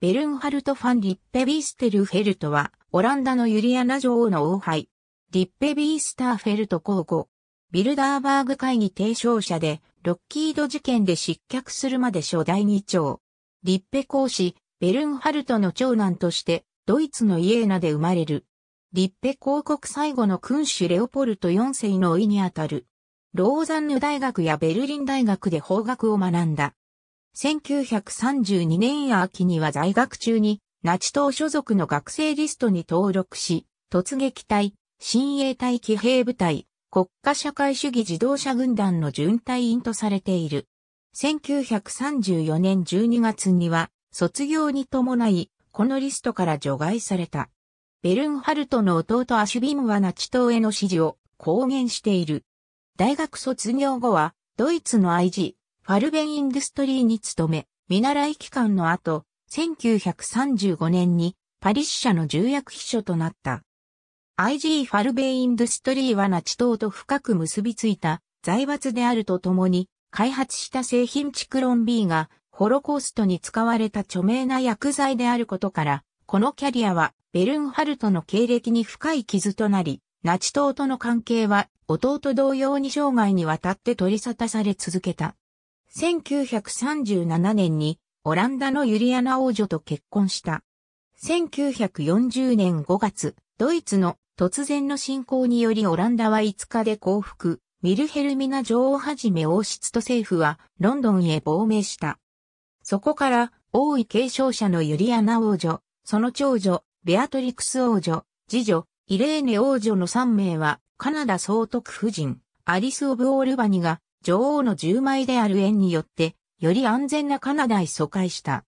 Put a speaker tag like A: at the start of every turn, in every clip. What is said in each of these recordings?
A: ベルンハルト・ファン・リッペ・ビーステル・フェルトは、オランダのユリアナ女王の王妃、リッペ・ビースター・フェルト候補、ビルダーバーグ会議提唱者で、ロッキード事件で失脚するまで初代議長、リッペ公使、ベルンハルトの長男として、ドイツのイエーナで生まれる。リッペ公国最後の君主レオポルト4世の老いにあたる。ローザンヌ大学やベルリン大学で法学を学んだ。1932年秋には在学中に、ナチ党所属の学生リストに登録し、突撃隊、新衛隊騎兵部隊、国家社会主義自動車軍団の準隊員とされている。1934年12月には、卒業に伴い、このリストから除外された。ベルンハルトの弟アシュビムはナチ党への支持を公言している。大学卒業後は、ドイツの愛人、ファルベンインドストリーに勤め、見習い期間の後、1935年にパリ支社の重役秘書となった。IG ファルベインドストリーはナチ党と深く結びついた財閥であるとともに、開発した製品チクロン B がホロコーストに使われた著名な薬剤であることから、このキャリアはベルンハルトの経歴に深い傷となり、ナチ党との関係は弟同様に生涯にわたって取り沙汰され続けた。1937年にオランダのユリアナ王女と結婚した。1940年5月、ドイツの突然の侵攻によりオランダは5日で降伏、ミルヘルミナ女王はじめ王室と政府はロンドンへ亡命した。そこから王位継承者のユリアナ王女、その長女、ベアトリクス王女、次女、イレーネ王女の3名はカナダ総督夫人、アリス・オブ・オールバニが女王の10枚である縁によって、より安全なカナダへ疎開した。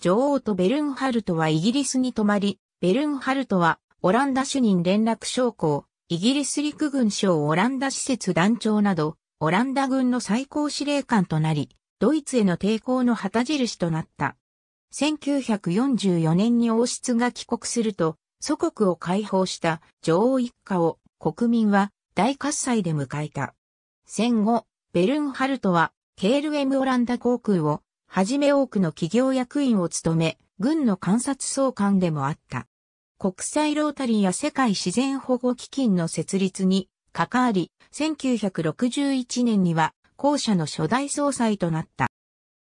A: 女王とベルンハルトはイギリスに泊まり、ベルンハルトはオランダ主任連絡将校、イギリス陸軍省オランダ施設団長など、オランダ軍の最高司令官となり、ドイツへの抵抗の旗印となった。1944年に王室が帰国すると、祖国を解放した女王一家を国民は大喝采で迎えた。戦後、ベルンハルトは、KLM オランダ航空を、はじめ多くの企業役員を務め、軍の観察総監でもあった。国際ロータリーや世界自然保護基金の設立に関わり、1961年には後者の初代総裁となった。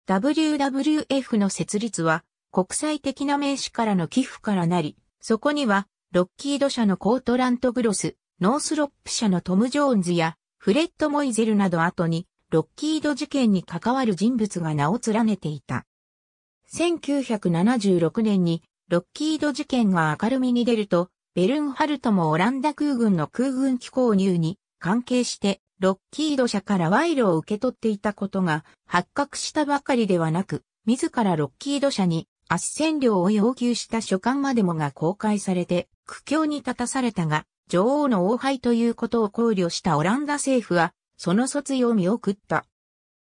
A: WWF の設立は国際的な名詞からの寄付からなり、そこにはロッキード社のコートラントグロス、ノースロップ社のトム・ジョーンズやフレッド・モイゼルなど後に、ロッキード事件に関わる人物が名を連ねていた。1976年に、ロッキード事件が明るみに出ると、ベルンハルトもオランダ空軍の空軍機購入に関係して、ロッキード社から賄賂を受け取っていたことが発覚したばかりではなく、自らロッキード社に圧旋料を要求した書簡までもが公開されて、苦境に立たされたが、女王の王牌ということを考慮したオランダ政府は、その卒業を見送った。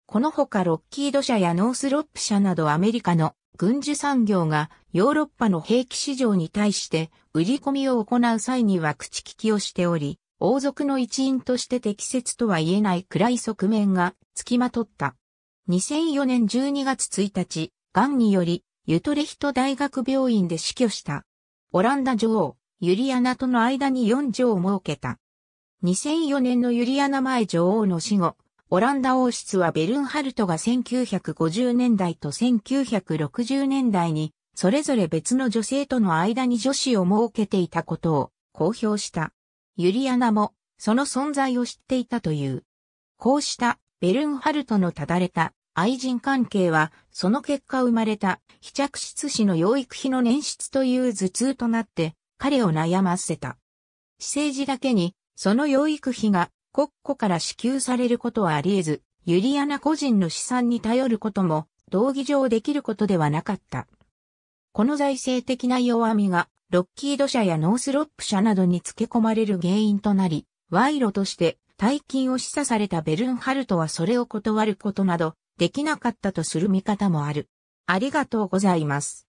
A: このほかロッキード社やノースロップ社などアメリカの軍需産業がヨーロッパの兵器市場に対して売り込みを行う際には口利きをしており、王族の一員として適切とは言えない暗い側面が付きまとった。2004年12月1日、癌によりユトレヒト大学病院で死去した。オランダ女王。ユリアナとの間に4女を設けた。2004年のユリアナ前女王の死後、オランダ王室はベルンハルトが1950年代と1960年代に、それぞれ別の女性との間に女子を設けていたことを公表した。ユリアナも、その存在を知っていたという。こうしたベルンハルトのただれた愛人関係は、その結果生まれた非着室死の養育費の捻出という頭痛となって、彼を悩ませた。私生児だけに、その養育費が国庫から支給されることはあり得ず、ユリアナ個人の資産に頼ることも、道義上できることではなかった。この財政的な弱みが、ロッキード社やノースロップ社などに付け込まれる原因となり、賄賂として大金を示唆されたベルンハルトはそれを断ることなど、できなかったとする見方もある。ありがとうございます。